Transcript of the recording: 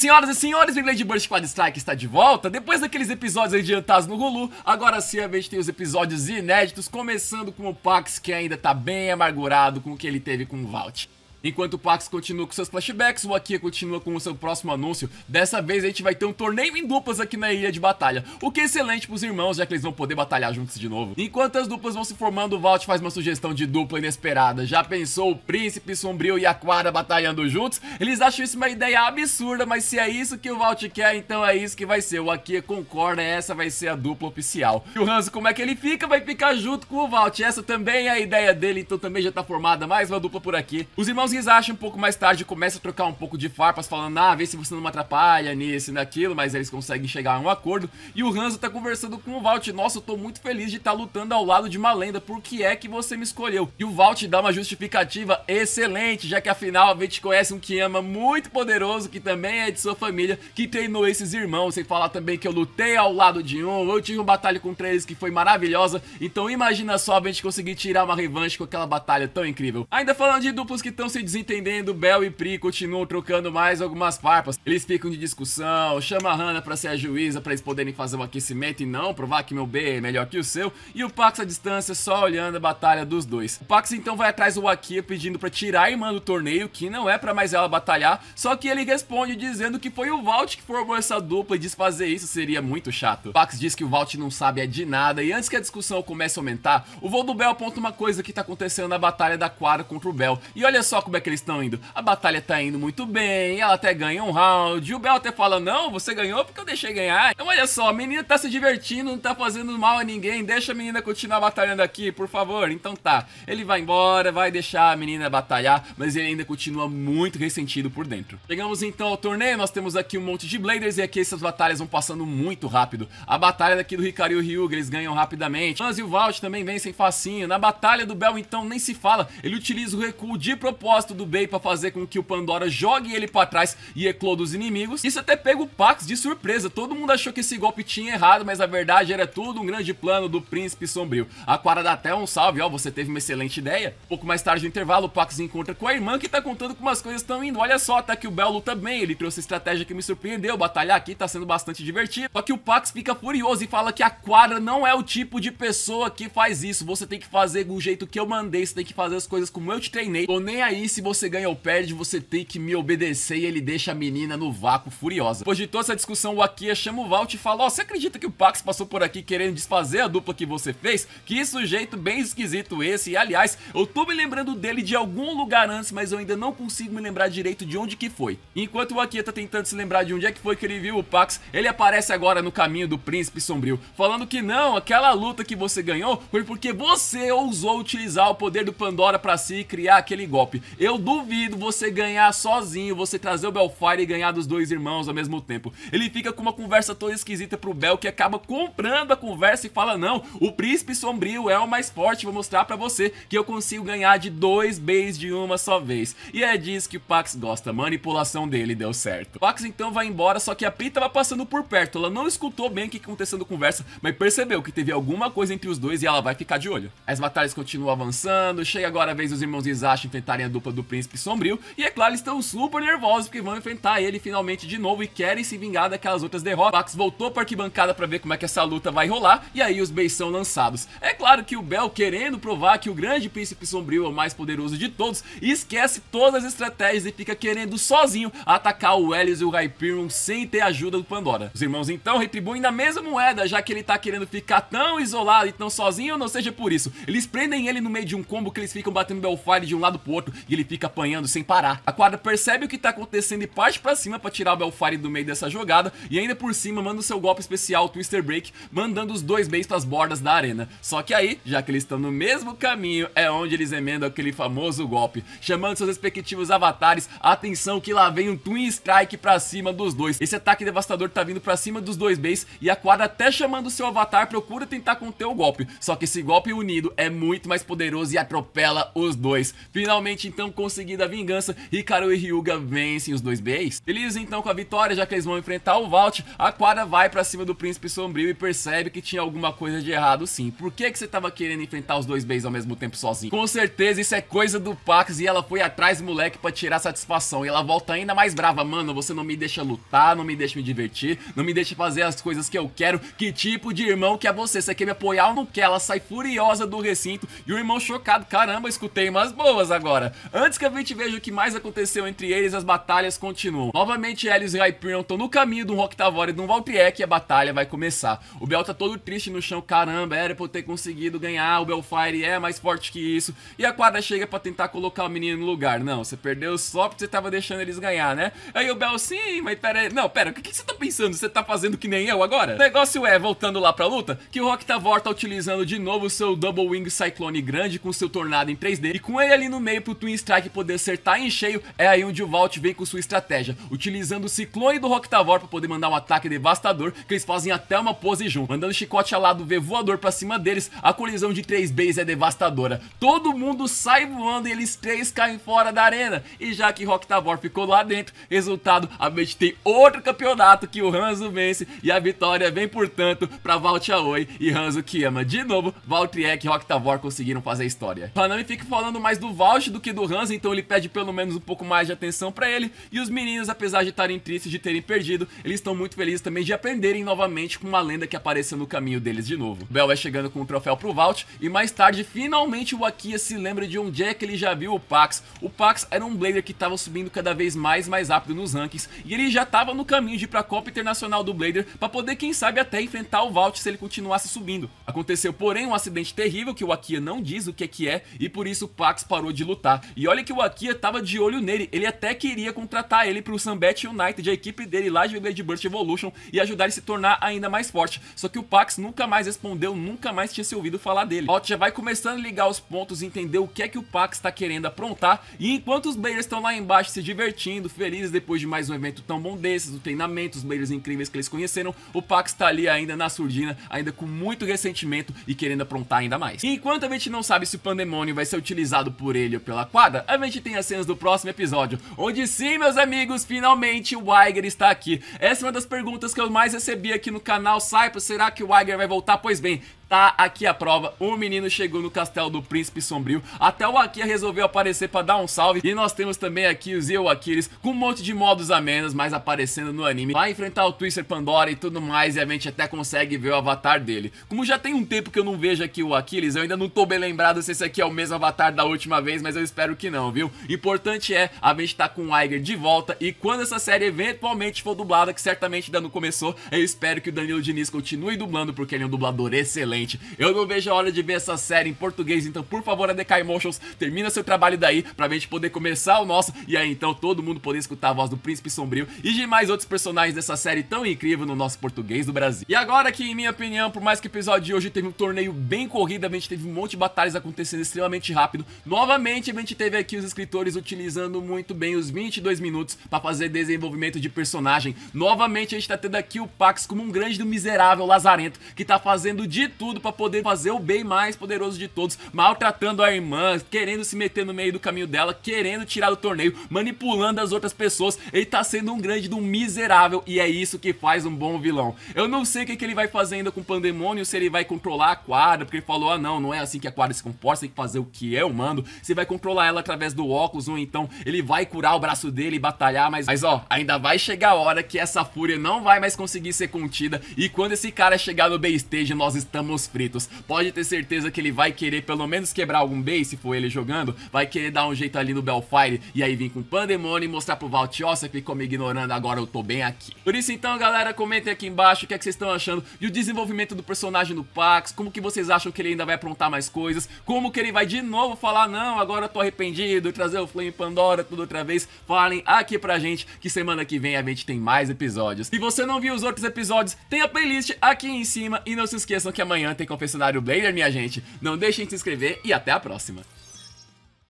Senhoras e senhores, o Blade Burst Quad Strike está de volta. Depois daqueles episódios adiantados no Hulu, agora sim a gente tem os episódios inéditos, começando com o Pax que ainda está bem amargurado com o que ele teve com o Valt. Enquanto o Pax continua com seus flashbacks, o Akia continua com o seu próximo anúncio. Dessa vez a gente vai ter um torneio em duplas aqui na ilha de batalha, o que é excelente pros irmãos, já que eles vão poder batalhar juntos de novo. Enquanto as duplas vão se formando, o Valt faz uma sugestão de dupla inesperada. Já pensou o Príncipe Sombrio e Aquara batalhando juntos? Eles acham isso uma ideia absurda, mas se é isso que o Valt quer, então é isso que vai ser. O Akia concorda, essa vai ser a dupla oficial. E o Hanzo, como é que ele fica? Vai ficar junto com o Valt. Essa também é a ideia dele, então também já tá formada mais uma dupla por aqui. Os irmãos os relaxam um pouco mais tarde, começa a trocar um pouco de farpas, falando, ah, vê se você não me atrapalha nisso e naquilo, mas eles conseguem chegar a um acordo. E o Hanzo tá conversando com o Valt, nossa, eu tô muito feliz de estar tá lutando ao lado de uma lenda, por que é que você me escolheu? E o Valt dá uma justificativa excelente, já que afinal a gente conhece um Kiyama muito poderoso, que também é de sua família, que treinou esses irmãos, sem falar também que eu lutei ao lado de um, eu tive uma batalha contra eles que foi maravilhosa, então imagina só a gente conseguir tirar uma revanche com aquela batalha tão incrível. Ainda falando de duplos que estão se se desentendendo, Bel e Pri continuam trocando mais algumas farpas. Eles ficam de discussão, chama a Hannah pra ser a juíza pra eles poderem fazer um aquecimento e não provar que meu B é melhor que o seu. E o Pax à distância só olhando a batalha dos dois. O Pax então vai atrás do Akia pedindo pra tirar a irmã do torneio, que não é pra mais ela batalhar. Só que ele responde dizendo que foi o Valt que formou essa dupla e desfazer isso seria muito chato. O Pax diz que o Valt não sabe é de nada e antes que a discussão comece a aumentar, o voo do Bel aponta uma coisa que tá acontecendo na batalha da quadra contra o Bel. E olha só como como é que eles estão indo. A batalha tá indo muito bem, ela até ganha um round. O Bel até fala, não, você ganhou porque eu deixei ganhar. Então olha só, a menina tá se divertindo, não tá fazendo mal a ninguém. Deixa a menina continuar batalhando aqui, por favor. Então tá, ele vai embora, vai deixar a menina batalhar, mas ele ainda continua muito ressentido por dentro. Chegamos então ao torneio, nós temos aqui um monte de Bladers e aqui essas batalhas vão passando muito rápido. A batalha daqui do Hikari e o Ryuga, eles ganham rapidamente. Hans e o Valt também vencem facinho. Na batalha do Bel então nem se fala, ele utiliza o recuo de propósito faz tudo bem para fazer com que o Pandora jogue ele para trás e ecloda os inimigos. Isso até é pega o Pax de surpresa. Todo mundo achou que esse golpe tinha errado, mas a verdade era tudo um grande plano do Príncipe Sombrio. A Quara dá até um salve, ó, você teve uma excelente ideia. Pouco mais tarde no intervalo, o Pax encontra com a irmã que tá contando como as coisas estão indo. Olha só, até que o Bell luta bem, ele trouxe estratégia que me surpreendeu, batalhar aqui tá sendo bastante divertido. Só que o Pax fica furioso e fala que a Quara não é o tipo de pessoa que faz isso. Você tem que fazer do jeito que eu mandei, você tem que fazer as coisas como eu te treinei. Tô nem aí se você ganha ou perde, você tem que me obedecer e ele deixa a menina no vácuo furiosa. Depois de toda essa discussão, o Akia chama o Valt e fala, ó, oh, você acredita que o Pax passou por aqui querendo desfazer a dupla que você fez? Que sujeito bem esquisito esse. E, aliás, eu tô me lembrando dele de algum lugar antes, mas eu ainda não consigo me lembrar direito de onde que foi. Enquanto o Akia tá tentando se lembrar de onde é que foi que ele viu o Pax, ele aparece agora no caminho do Príncipe Sombrio, falando que não, aquela luta que você ganhou foi porque você ousou utilizar o poder do Pandora pra si e criar aquele golpe. Eu duvido você ganhar sozinho, você trazer o Belfire e ganhar dos dois irmãos ao mesmo tempo. Ele fica com uma conversa toda esquisita pro Bel, que acaba comprando a conversa e fala, não, o príncipe sombrio é o mais forte, vou mostrar pra você que eu consigo ganhar de dois Bs de uma só vez. E é disso que o Pax gosta, manipulação dele deu certo. O Pax então vai embora, só que a Pita tava passando por perto, ela não escutou bem o que aconteceu na conversa, mas percebeu que teve alguma coisa entre os dois e ela vai ficar de olho. As batalhas continuam avançando, chega agora a vez dos irmãos Isashi enfrentarem a dupla do Príncipe Sombrio. E é claro, estão super nervosos porque vão enfrentar ele finalmente de novo e querem se vingar daquelas outras derrotas. Max voltou para arquibancada para ver como é que essa luta vai rolar e aí os beis são lançados. É claro que o Bel, querendo provar que o grande Príncipe Sombrio é o mais poderoso de todos, esquece todas as estratégias e fica querendo sozinho atacar o Helios e o Hyperion sem ter ajuda do Pandora. Os irmãos então retribuem na mesma moeda, já que ele tá querendo ficar tão isolado e tão sozinho, não seja por isso. Eles prendem ele no meio de um combo que eles ficam batendo Belfire de um lado pro outro e ele fica apanhando sem parar. A quadra percebe o que tá acontecendo e parte pra cima pra tirar o Belfire do meio dessa jogada e ainda por cima manda o seu golpe especial, Twister Break, mandando os dois meios pras bordas da arena. Só que aí, já que eles estão no mesmo caminho, é onde eles emendam aquele famoso golpe, chamando seus respectivos avatares, atenção que lá vem um Twin Strike pra cima dos dois. Esse ataque devastador tá vindo pra cima dos dois bays e a quadra até chamando seu avatar procura tentar conter o golpe. Só que esse golpe unido é muito mais poderoso e atropela os dois. Finalmente, então, então conseguida a vingança, Hikaru e Ryuga vencem os dois Beis. Feliz então com a vitória, já que eles vão enfrentar o Vault, Quara vai pra cima do Príncipe Sombrio e percebe que tinha alguma coisa de errado sim. Por que que você tava querendo enfrentar os dois Beis ao mesmo tempo sozinho? Com certeza isso é coisa do Pax e ela foi atrás moleque pra tirar satisfação. E ela volta ainda mais brava, mano, você não me deixa lutar, não me deixa me divertir, não me deixa fazer as coisas que eu quero. Que tipo de irmão que é você? Você quer me apoiar ou não quer? Ela sai furiosa do recinto e o irmão chocado, caramba, escutei umas boas agora. Antes que a gente veja o que mais aconteceu entre eles, as batalhas continuam. Novamente, Ellis e Hyperion estão no caminho de um Roctavore e de um Valtriek e a batalha vai começar. O Bel tá todo triste no chão, caramba, era pra eu ter conseguido ganhar, o Belfire é mais forte que isso. E a quadra chega pra tentar colocar o menino no lugar. Não, você perdeu só porque você tava deixando eles ganhar, né? Aí o Bel, sim, mas pera aí. Não, pera, o que, que você tá pensando? Você tá fazendo que nem eu agora? O negócio é, voltando lá pra luta, que o Roctavor tá utilizando de novo seu Double Wing Cyclone grande com seu Tornado em 3D e com ele ali no meio pro Twin Strike poder acertar em cheio, é aí onde o Vault vem com sua estratégia, utilizando o Ciclone do Roctavor para poder mandar um ataque devastador, que eles fazem até uma pose junto, mandando chicote alado ver voador para cima deles, a colisão de três Bs é devastadora. Todo mundo sai voando e eles três caem fora da arena, e já que Roctavor ficou lá dentro, resultado, a Mage tem outro campeonato que o Hanzo vence, e a vitória vem, portanto, para Vault Aoi e Hanzo Kiyama. De novo, Vault e Roctavor conseguiram fazer a história. me fica falando mais do Vault do que do Hans, então ele pede pelo menos um pouco mais de atenção para ele. E os meninos, apesar de estarem tristes de terem perdido, eles estão muito felizes também de aprenderem novamente com uma lenda que apareceu no caminho deles de novo. Bel vai chegando com o um troféu pro Valt e mais tarde, finalmente, o Akia se lembra de onde é que ele já viu o Pax. O Pax era um Blader que estava subindo cada vez mais mais rápido nos rankings e ele já estava no caminho de ir pra Copa Internacional do Blader para poder, quem sabe, até enfrentar o Valt se ele continuasse subindo. Aconteceu, porém, um acidente terrível que o Akia não diz o que é que é e por isso o Pax parou de lutar. E olha que o Akia tava de olho nele. Ele até queria contratar ele pro Sambet United, a equipe dele lá de Blade Burst Evolution, e ajudar ele a se tornar ainda mais forte. Só que o Pax nunca mais respondeu, nunca mais tinha se ouvido falar dele. Ott já vai começando a ligar os pontos, e entender o que é que o Pax tá querendo aprontar. E enquanto os players estão lá embaixo se divertindo, felizes depois de mais um evento tão bom desses, o treinamento, os players incríveis que eles conheceram, o Pax tá ali ainda na surdina, ainda com muito ressentimento e querendo aprontar ainda mais. E enquanto a gente não sabe se o Pandemônio vai ser utilizado por ele ou pela Quadra, temporada, a gente tem as cenas do próximo episódio, onde sim, meus amigos, finalmente o Weiger está aqui. Essa é uma das perguntas que eu mais recebi aqui no canal Saipa, será que o Weiger vai voltar? Pois bem, Tá aqui a prova, o menino chegou no castelo do príncipe sombrio, até o Akia resolveu aparecer pra dar um salve, e nós temos também aqui o Zio Aquiles, com um monte de modos a menos, mas aparecendo no anime, vai enfrentar o Twister Pandora e tudo mais, e a gente até consegue ver o avatar dele. Como já tem um tempo que eu não vejo aqui o Aquiles, eu ainda não tô bem lembrado se esse aqui é o mesmo avatar da última vez, mas eu espero que não, viu? Importante é, a gente tá com o Iger de volta, e quando essa série eventualmente for dublada, que certamente ainda não começou, eu espero que o Danilo Diniz continue dublando, porque ele é um dublador excelente, eu não vejo a hora de ver essa série em português, então por favor, a DK Emotions, termina seu trabalho daí pra gente poder começar o nosso e aí então todo mundo poder escutar a voz do Príncipe Sombrio e de mais outros personagens dessa série tão incrível no nosso português do Brasil. E agora que, em minha opinião, por mais que o episódio de hoje teve um torneio bem corrido, a gente teve um monte de batalhas acontecendo extremamente rápido, novamente a gente teve aqui os escritores utilizando muito bem os 22 minutos pra fazer desenvolvimento de personagem. Novamente a gente tá tendo aqui o Pax como um grande do miserável lazarento que tá fazendo de tudo tudo para poder fazer o bem mais poderoso de todos, maltratando a irmã, querendo se meter no meio do caminho dela, querendo tirar do torneio, manipulando as outras pessoas. Ele tá sendo um grande um miserável e é isso que faz um bom vilão. Eu não sei o que, que ele vai fazer ainda com o Pandemônio, se ele vai controlar a quadra, porque ele falou, ah não, não é assim que a quadra se comporta, tem que fazer o que eu é mando. Se vai controlar ela através do óculos ou então ele vai curar o braço dele e batalhar, mas, mas ó, ainda vai chegar a hora que essa fúria não vai mais conseguir ser contida e quando esse cara chegar no backstage nós estamos ovos fritos. Pode ter certeza que ele vai querer pelo menos quebrar algum base, se for ele jogando, vai querer dar um jeito ali no Belfire e aí vir com Pandemônio e mostrar pro Valtiossa que ficou me ignorando, agora eu tô bem aqui. Por isso então, galera, comentem aqui embaixo o que, é que vocês estão achando do o desenvolvimento do personagem no Pax, como que vocês acham que ele ainda vai aprontar mais coisas, como que ele vai de novo falar, não, agora eu tô arrependido, trazer o Flame Pandora tudo outra vez, falem aqui pra gente que semana que vem a gente tem mais episódios. Se você não viu os outros episódios, tem a playlist aqui em cima e não se esqueçam que amanhã Amanhã tem confessionário Blader, minha gente. Não deixem de se inscrever e até a próxima.